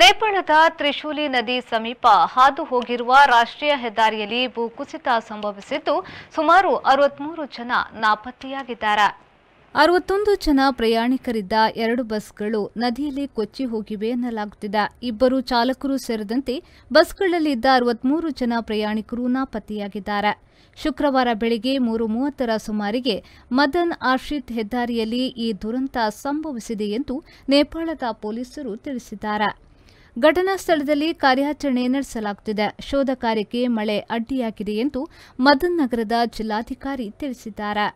ನೇಪಾಳದ ತ್ರಿಶೂಲಿ ನದಿ ಸಮೀಪ ಹಾದು ಹೋಗಿರುವ ರಾಷ್ಟ್ರೀಯ ಹೆದ್ದಾರಿಯಲ್ಲಿ ಭೂಕುಸಿತ ಸಂಭವಿಸಿದ್ದು ಸುಮಾರು ಅರವತ್ಮೂರು ಜನ ನಾಪತ್ತೆಯಾಗಿದ್ದಾರೆ ಅರವತ್ತೊಂದು ಜನ ಪ್ರಯಾಣಿಕರಿದ್ದ ಎರಡು ಬಸ್ಗಳು ನದಿಯಲ್ಲಿ ಕೊಚ್ಚಿ ಹೋಗಿವೆ ಎನ್ನಲಾಗುತ್ತಿದೆ ಇಬ್ಬರು ಚಾಲಕರು ಸೇರಿದಂತೆ ಬಸ್ಗಳಲ್ಲಿದ್ದ ಅರವತ್ಮೂರು ಜನ ಪ್ರಯಾಣಿಕರು ನಾಪತ್ತೆಯಾಗಿದ್ದಾರೆ ಶುಕ್ರವಾರ ಬೆಳಗ್ಗೆ ಮೂರು ಮೂವತ್ತರ ಸುಮಾರಿಗೆ ಮದನ್ ಆಶ್ರಿತ್ ಹೆದ್ದಾರಿಯಲ್ಲಿ ಈ ದುರಂತ ಸಂಭವಿಸಿದೆ ಎಂದು ನೇಪಾಳದ ಪೊಲೀಸರು ತಿಳಿಸಿದ್ದಾರೆ ಘಟನಾ ಸ್ಥಳದಲ್ಲಿ ಕಾರ್ಯಾಚರಣೆ ನಡೆಸಲಾಗುತ್ತಿದೆ ಶೋಧ ಕಾರ್ಯಕ್ಕೆ ಮಳೆ ಅಡ್ಡಿಯಾಗಿದೆ ಎಂದು ಮದನ್ ನಗರದ ಜಿಲ್ಲಾಧಿಕಾರಿ ತಿಳಿಸಿದ್ದಾರೆ